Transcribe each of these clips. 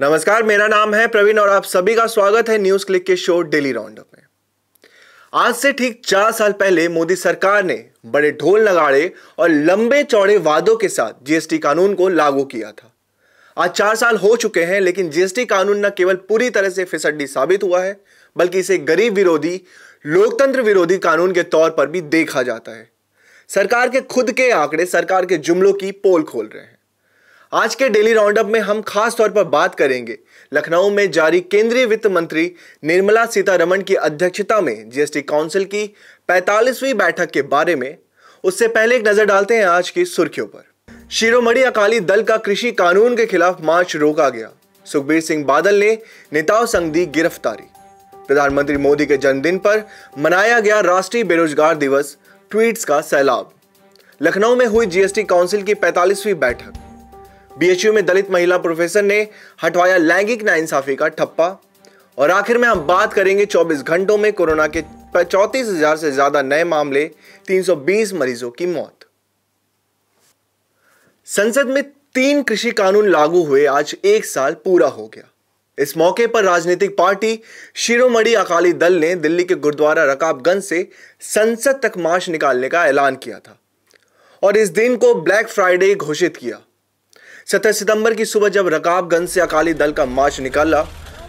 नमस्कार मेरा नाम है प्रवीण और आप सभी का स्वागत है न्यूज क्लिक के शो डेली राउंडअप में आज से ठीक चार साल पहले मोदी सरकार ने बड़े ढोल नगाड़े और लंबे चौड़े वादों के साथ जीएसटी कानून को लागू किया था आज चार साल हो चुके हैं लेकिन जीएसटी कानून न केवल पूरी तरह से फिसड्डी साबित हुआ है बल्कि इसे गरीब विरोधी लोकतंत्र विरोधी कानून के तौर पर भी देखा जाता है सरकार के खुद के आंकड़े सरकार के जुमलों की पोल खोल रहे हैं आज के डेली राउंडअप में हम खास तौर पर बात करेंगे लखनऊ में जारी केंद्रीय वित्त मंत्री निर्मला सीतारमण की अध्यक्षता में जीएसटी काउंसिल की 45वीं बैठक के बारे में उससे पहले एक नजर डालते हैं आज की सुर्खियों पर शिरोमणि अकाली दल का कृषि कानून के खिलाफ मार्च रोका गया सुखबीर सिंह बादल ने नेताओं संग दी गिरफ्तारी प्रधानमंत्री मोदी के जन्मदिन पर मनाया गया राष्ट्रीय बेरोजगार दिवस ट्वीट्स का सैलाब लखनऊ में हुई जीएसटी काउंसिल की 45वीं बैठक बीएचयू में दलित महिला प्रोफेसर ने हटवाया लैंगिक नाइंसाफी का ठप्पा और आखिर में हम बात करेंगे 24 घंटों में कोरोना के चौतीस हजार से ज्यादा नए मामले 320 मरीजों की मौत संसद में तीन कृषि कानून लागू हुए आज एक साल पूरा हो गया इस मौके पर राजनीतिक पार्टी शिरोमणि अकाली दल ने दिल्ली के गुरुद्वारा रकाबगंज से संसद तक मार्च निकालने का ऐलान किया था और इस दिन को ब्लैक फ्राइडे घोषित किया सत्रह सितंबर की सुबह जब रकाबगंज से अकाली दल का मार्च निकाला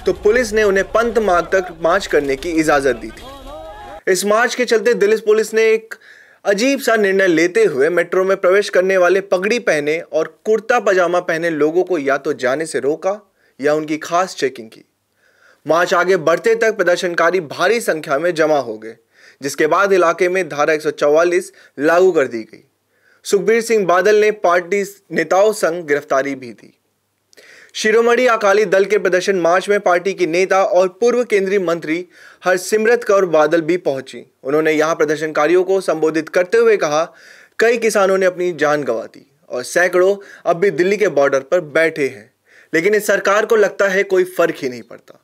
तो पुलिस ने उन्हें पंत मार्ग तक मार्च करने की इजाज़त दी थी इस मार्च के चलते दिल्ली पुलिस ने एक अजीब सा निर्णय लेते हुए मेट्रो में प्रवेश करने वाले पगड़ी पहने और कुर्ता पजामा पहने लोगों को या तो जाने से रोका या उनकी खास चेकिंग की मार्च आगे बढ़ते तक प्रदर्शनकारी भारी संख्या में जमा हो गए जिसके बाद इलाके में धारा 144 लागू कर दी गई सुखबीर सिंह बादल ने पार्टी नेताओं संग गिरफ्तारी भी दी शिरोमणि अकाली दल के प्रदर्शन मार्च में पार्टी की नेता और पूर्व केंद्रीय मंत्री हरसिमरत कौर बादल भी पहुंची उन्होंने यहां प्रदर्शनकारियों को संबोधित करते हुए कहा कई किसानों ने अपनी जान गंवा दी और सैकड़ों अब भी दिल्ली के बॉर्डर पर बैठे हैं लेकिन इस सरकार को लगता है कोई फर्क ही नहीं पड़ता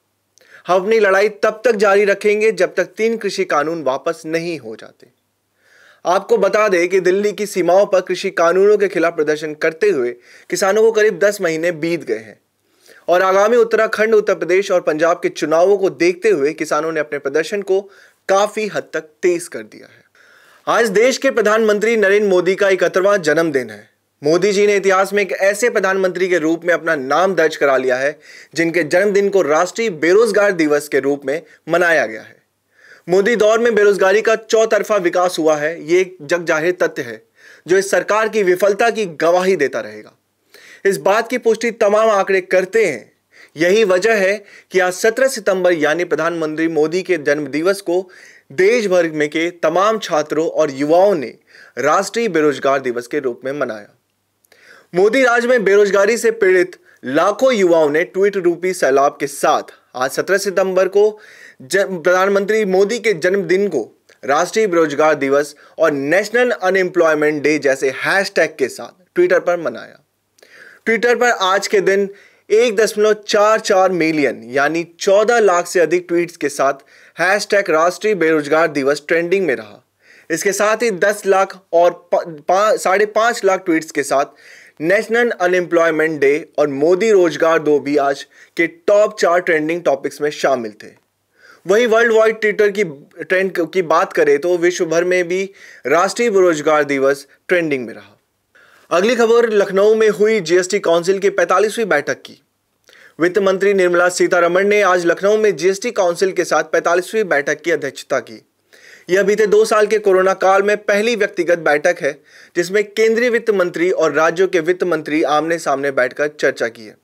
हम अपनी लड़ाई तब तक जारी रखेंगे जब तक तीन कृषि कानून वापस नहीं हो जाते आपको बता दें कि दिल्ली की सीमाओं पर कृषि कानूनों के खिलाफ प्रदर्शन करते हुए किसानों को करीब दस महीने बीत गए हैं और आगामी उत्तराखंड उत्तर प्रदेश और पंजाब के चुनावों को देखते हुए किसानों ने अपने प्रदर्शन को काफी हद तक तेज कर दिया है आज देश के प्रधानमंत्री नरेंद्र मोदी का इकहत्तरवा जन्मदिन है मोदी जी ने इतिहास में एक ऐसे प्रधानमंत्री के रूप में अपना नाम दर्ज करा लिया है जिनके जन्मदिन को राष्ट्रीय बेरोजगार दिवस के रूप में मनाया गया है मोदी दौर में बेरोजगारी का चौतरफा विकास हुआ है ये एक जग जाहिर तथ्य है जो इस सरकार की विफलता की गवाही देता रहेगा इस बात की पुष्टि तमाम आंकड़े करते हैं यही वजह है कि आज 17 सितंबर यानी प्रधानमंत्री मोदी के जन्मदिवस को देश भर में के तमाम छात्रों और युवाओं ने राष्ट्रीय बेरोजगार दिवस के रूप में मनाया मोदी राज में बेरोजगारी से पीड़ित लाखों युवाओं ने ट्वीट रूपी सैलाब के साथ आज 17 सितंबर को प्रधानमंत्री मोदी के जन्मदिन को राष्ट्रीय बेरोजगार दिवस और नेशनल अनएम्प्लॉयमेंट डे जैसे हैशटैग के साथ ट्विटर पर मनाया ट्विटर पर आज के दिन एक दशमलव चार चार मिलियन यानी चौदह लाख से अधिक ट्वीट्स के साथ हैशटैग राष्ट्रीय बेरोजगार दिवस ट्रेंडिंग में रहा इसके साथ ही दस लाख और साढ़े पाँच लाख ट्वीट्स के साथ नेशनल अनएम्प्लॉयमेंट डे और मोदी रोजगार दो भी आज के टॉप चार ट्रेंडिंग टॉपिक्स में शामिल थे वहीं वर्ल्ड वाइड ट्विटर की ट्रेंड की बात करें तो विश्व भर में भी राष्ट्रीय बेरोजगार दिवस ट्रेंडिंग में रहा अगली खबर लखनऊ में हुई जीएसटी काउंसिल की 45वीं बैठक की वित्त मंत्री निर्मला सीतारमण ने आज लखनऊ में जीएसटी काउंसिल के साथ 45वीं बैठक की अध्यक्षता की यह बीते दो साल के कोरोना काल में पहली व्यक्तिगत बैठक है जिसमें केंद्रीय वित्त मंत्री और राज्यों के वित्त मंत्री आमने सामने बैठकर चर्चा की है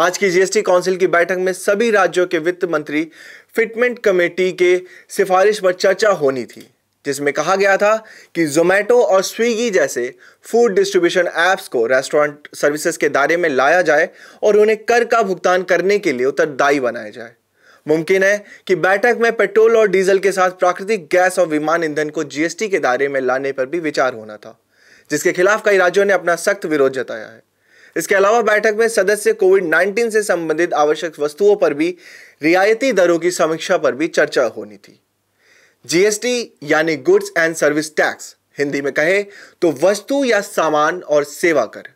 आज की जीएसटी काउंसिल की बैठक में सभी राज्यों के वित्त मंत्री फिटमेंट कमेटी के सिफारिश पर चर्चा होनी थी जिसमें कहा गया था कि जोमेटो और स्विगी जैसे फूड डिस्ट्रीब्यूशन ऐप्स को रेस्टोरेंट सर्विसेज के दायरे में लाया जाए और उन्हें कर का भुगतान करने के लिए उत्तरदायी बनाया जाए मुमकिन है कि बैठक में पेट्रोल और डीजल के साथ प्राकृतिक गैस और विमान ईंधन को जीएसटी के दायरे में लाने पर भी विचार होना था जिसके खिलाफ कई राज्यों ने अपना सख्त विरोध जताया है इसके अलावा बैठक में सदस्य कोविड 19 से संबंधित आवश्यक वस्तुओं पर भी रियायती दरों की समीक्षा पर भी चर्चा होनी थी जीएसटी यानी goods and service tax Hindi में कहे तो वस्तु या सामान और सेवा कर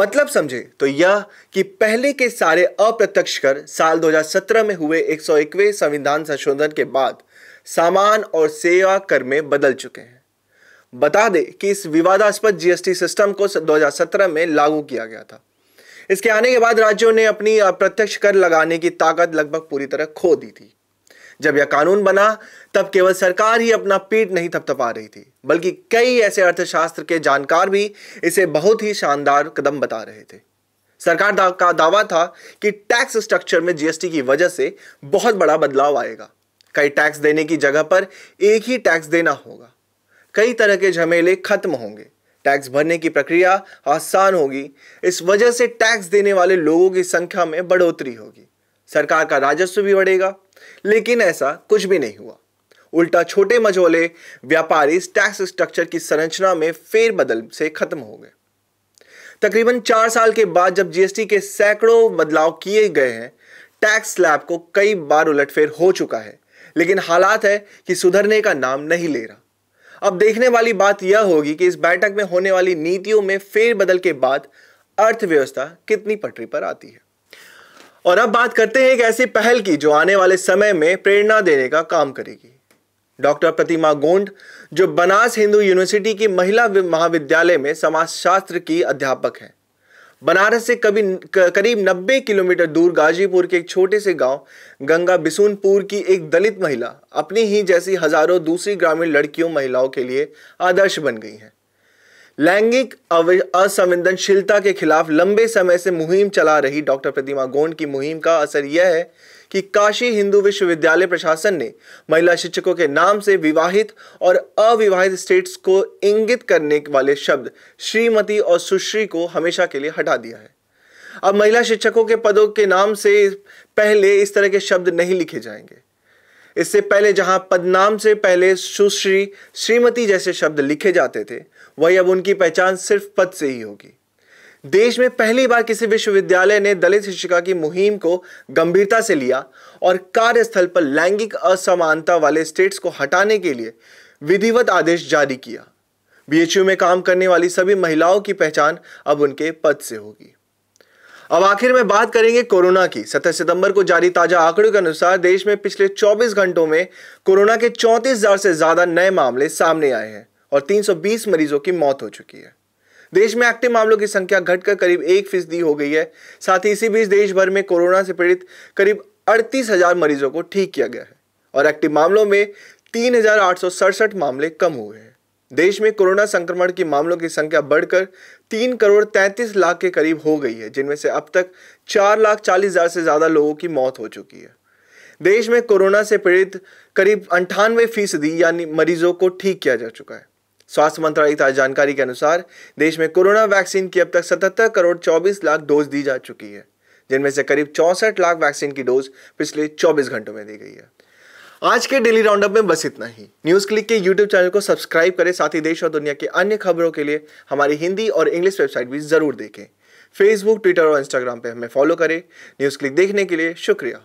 मतलब समझे तो यह कि पहले के सारे अप्रत्यक्ष कर साल 2017 में हुए एक संविधान संशोधन के बाद सामान और सेवा कर में बदल चुके हैं बता दे कि इस विवादास्पद जीएसटी सिस्टम को 2017 में लागू किया गया था इसके आने के बाद राज्यों ने अपनी अप्रत्यक्ष कर लगाने की ताकत लगभग पूरी तरह खो दी थी जब यह कानून बना तब केवल सरकार ही अपना पीठ नहीं थपथपा रही थी बल्कि कई ऐसे अर्थशास्त्र के जानकार भी इसे बहुत ही शानदार कदम बता रहे थे सरकार दा, का दावा था कि टैक्स स्ट्रक्चर में जीएसटी की वजह से बहुत बड़ा बदलाव आएगा कई टैक्स देने की जगह पर एक ही टैक्स देना होगा कई तरह के झमेले खत्म होंगे टैक्स भरने की प्रक्रिया आसान होगी इस वजह से टैक्स देने वाले लोगों की संख्या में बढ़ोतरी होगी सरकार का राजस्व भी बढ़ेगा लेकिन ऐसा कुछ भी नहीं हुआ उल्टा छोटे मझोले व्यापारी टैक्स स्ट्रक्चर की संरचना में फेरबदल से खत्म हो गए तकरीबन चार साल के बाद जब जीएसटी के सैकड़ों बदलाव किए गए हैं टैक्स स्लैब को कई बार उलटफेर हो चुका है लेकिन हालात है कि सुधरने का नाम नहीं ले रहा अब देखने वाली बात यह होगी कि इस बैठक में होने वाली नीतियों में फेरबदल के बाद अर्थव्यवस्था कितनी पटरी पर आती है और अब बात करते हैं एक ऐसी पहल की जो आने वाले समय में प्रेरणा देने का काम करेगी डॉक्टर प्रतिमा गोंड जो बनास हिंदू यूनिवर्सिटी की महिला महाविद्यालय में समाजशास्त्र की अध्यापक हैं बनारस से कभी करीब 90 किलोमीटर दूर गाजीपुर के एक छोटे से गांव गंगा बिसुनपुर की एक दलित महिला अपनी ही जैसी हजारों दूसरी ग्रामीण लड़कियों महिलाओं के लिए आदर्श बन गई हैं लैंगिक असंवेदनशीलता के खिलाफ लंबे समय से मुहिम चला रही डॉक्टर प्रतिमा गोंड की मुहिम का असर यह है कि काशी हिंदू विश्वविद्यालय प्रशासन ने महिला शिक्षकों के नाम से विवाहित और अविवाहित स्टेट्स को इंगित करने वाले शब्द श्रीमती और सुश्री को हमेशा के लिए हटा दिया है अब महिला शिक्षकों के पदों के नाम से पहले इस तरह के शब्द नहीं लिखे जाएंगे इससे पहले जहां पदनाम से पहले सुश्री श्रीमती जैसे शब्द लिखे जाते थे वही अब उनकी पहचान सिर्फ पद से ही होगी देश में पहली बार किसी विश्वविद्यालय ने दलित शिक्षिका की मुहिम को गंभीरता से लिया और कार्यस्थल पर लैंगिक असमानता वाले स्टेट्स को हटाने के लिए विधिवत आदेश जारी किया बीएचयू में काम करने वाली सभी महिलाओं की पहचान अब उनके पद से होगी अब आखिर में बात करेंगे कोरोना की सत्रह सितंबर को जारी ताजा आंकड़ों के अनुसार देश में पिछले 24 घंटों में कोरोना के चौंतीस से ज्यादा नए मामले सामने आए हैं और 320 मरीजों की मौत हो चुकी है देश में एक्टिव मामलों की संख्या घटकर करीब एक फीसदी हो गई है साथ ही इसी बीच देश भर में कोरोना से पीड़ित करीब अड़तीस हजार मरीजों को ठीक किया गया है और एक्टिव मामलों में तीन हजार आठ सौ सड़सठ मामले कम हुए हैं देश में कोरोना संक्रमण के मामलों की संख्या बढ़कर तीन करोड़ तैंतीस लाख के करीब हो गई है जिनमें से अब तक चार लाख चालीस हजार से ज़्यादा लोगों की मौत हो चुकी है देश में कोरोना से पीड़ित करीब अंठानवे फीसदी यानी मरीजों को ठीक किया जा चुका है स्वास्थ्य मंत्रालय की ताज़ा जानकारी के अनुसार देश में कोरोना वैक्सीन की अब तक सतहत्तर करोड़ चौबीस लाख डोज दी जा चुकी है जिनमें से करीब चौंसठ लाख वैक्सीन की डोज पिछले चौबीस घंटों में दी गई है आज के डेली राउंडअप में बस इतना ही न्यूज क्लिक के यूट्यूब चैनल को सब्सक्राइब करें साथ ही देश और दुनिया के अन्य खबरों के लिए हमारी हिंदी और इंग्लिश वेबसाइट भी जरूर देखें फेसबुक ट्विटर और इंस्टाग्राम पर हमें फॉलो करें न्यूज क्लिक देखने के लिए शुक्रिया